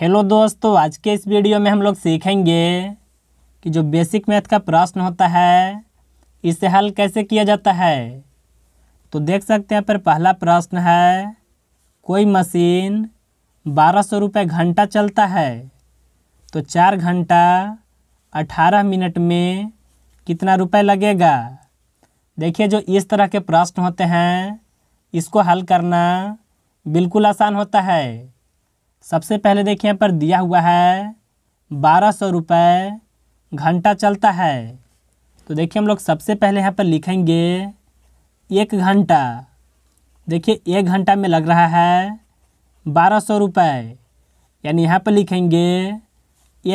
hello दोस्तों आज के इस वीडियो में हम लोग सीखेंगे कि जो बेसिक मैथ का प्रश्न होता है इसे हल कैसे किया जाता है तो देख सकते हैं पर पहला प्रश्न है कोई मशीन बारह सौ रुपये घंटा चलता है तो चार घंटा अठारह मिनट में कितना रुपये लगेगा देखिए जो इस तरह के प्रश्न होते हैं इसको हल करना बिल्कुल आसान होता है सबसे पहले देखिए यहाँ पर दिया हुआ है बारह सौ रुपये घंटा चलता है तो देखिए हम लोग सबसे पहले यहाँ पर लिखेंगे एक घंटा देखिए एक घंटा में लग रहा है बारह सौ रुपये यानी यहाँ पर लिखेंगे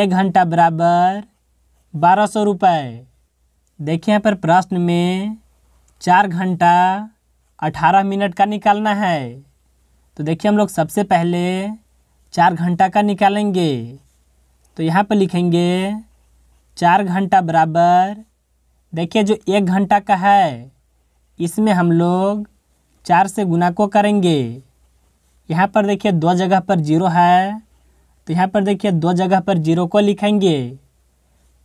एक घंटा बराबर बारह सौ रुपये देखिए यहाँ पर प्रश्न में चार घंटा अठारह मिनट का निकालना है तो देखिए हम लोग सबसे पहले चार घंटा का निकालेंगे तो यहाँ पर लिखेंगे चार घंटा बराबर देखिए जो एक घंटा का है इसमें हम लोग चार से गुना को करेंगे यहाँ पर देखिए दो जगह पर जीरो है तो यहाँ पर देखिए दो जगह पर जीरो को लिखेंगे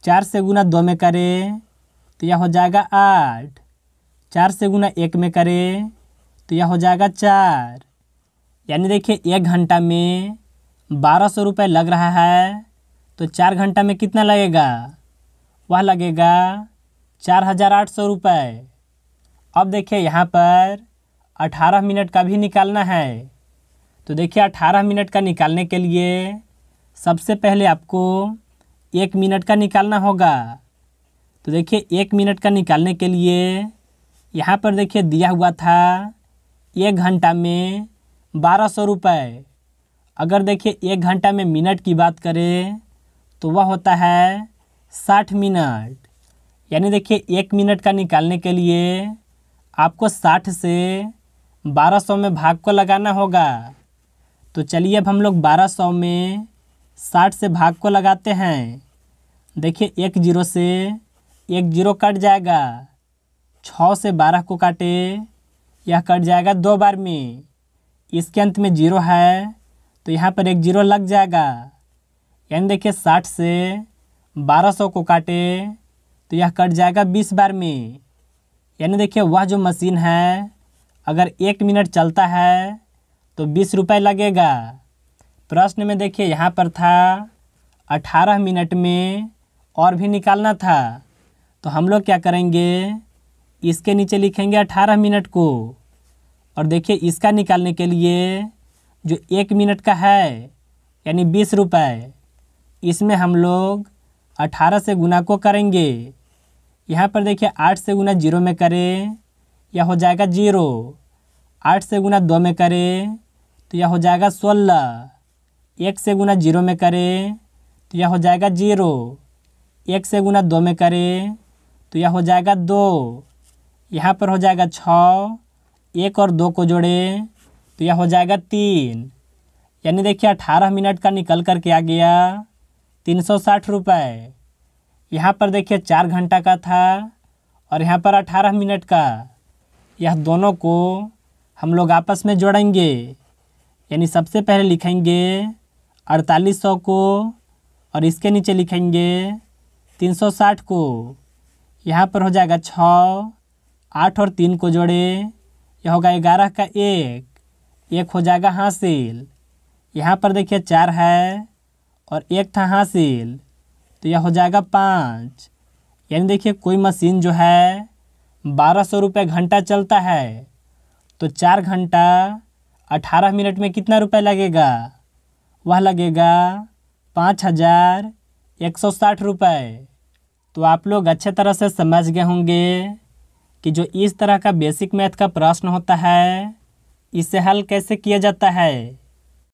चार से गुना दो में करें तो यह हो जाएगा आठ चार से गुना एक में करें तो यह हो जाएगा चार यानी देखिए एक घंटा में बारह सौ रुपये लग रहा है तो चार घंटा में कितना लगेगा वह लगेगा चार हज़ार आठ सौ रुपये अब देखिए यहाँ पर अठारह मिनट का भी निकालना है तो देखिए अठारह मिनट का निकालने के लिए सबसे पहले आपको एक मिनट का निकालना होगा तो देखिए एक मिनट का निकालने के लिए यहाँ पर देखिए दिया हुआ था एक घंटा में बारह सौ रुपये अगर देखिए एक घंटा में मिनट की बात करें तो वह होता है साठ मिनट यानी देखिए एक मिनट का निकालने के लिए आपको साठ से बारह सौ में भाग को लगाना होगा तो चलिए अब हम लोग बारह सौ में साठ से भाग को लगाते हैं देखिए एक जीरो से एक जीरो कट जाएगा छः से बारह को काटे यह कट जाएगा दो बार में इसके अंत में जीरो है तो यहाँ पर एक जीरो लग जाएगा यानी देखिए साठ से बारह सौ को काटे तो यह कट जाएगा बीस बार में यानी देखिए वह जो मशीन है अगर एक मिनट चलता है तो बीस रुपये लगेगा प्रश्न में देखिए यहाँ पर था अठारह मिनट में और भी निकालना था तो हम लोग क्या करेंगे इसके नीचे लिखेंगे अठारह मिनट को और देखिए इसका निकालने के लिए जो एक मिनट का है यानी बीस रुपये इसमें हम लोग अठारह से गुना को करेंगे यहाँ पर देखिए आठ से गुना जीरो में करें यह हो जाएगा जीरो आठ से गुना दो में करें तो यह हो जाएगा सोलह एक से गुना जीरो में करें तो यह हो जाएगा जीरो एक से गुना दो में करें तो यह हो जाएगा दो यहाँ पर हो जाएगा छः एक और दो को जोड़ें तो यह हो जाएगा तीन यानी देखिए अठारह मिनट का निकल कर के आ गया तीन सौ साठ रुपये यहाँ पर देखिए चार घंटा का था और यहाँ पर अठारह मिनट का यह दोनों को हम लोग आपस में जोड़ेंगे यानी सबसे पहले लिखेंगे अड़तालीस सौ को और इसके नीचे लिखेंगे तीन सौ साठ को यहाँ पर हो जाएगा छः आठ और तीन को जोड़े यह होगा ग्यारह का एक एक हो जाएगा हासिल यहाँ पर देखिए चार है और एक था हासिल तो यह हो जाएगा पाँच यानी देखिए कोई मशीन जो है बारह सौ रुपये घंटा चलता है तो चार घंटा अठारह मिनट में कितना रुपये लगेगा वह लगेगा पाँच हज़ार एक सौ साठ रुपये तो आप लोग अच्छे तरह से समझ गए होंगे कि जो इस तरह का बेसिक मैथ का प्रश्न होता है इसे हल कैसे किया जाता है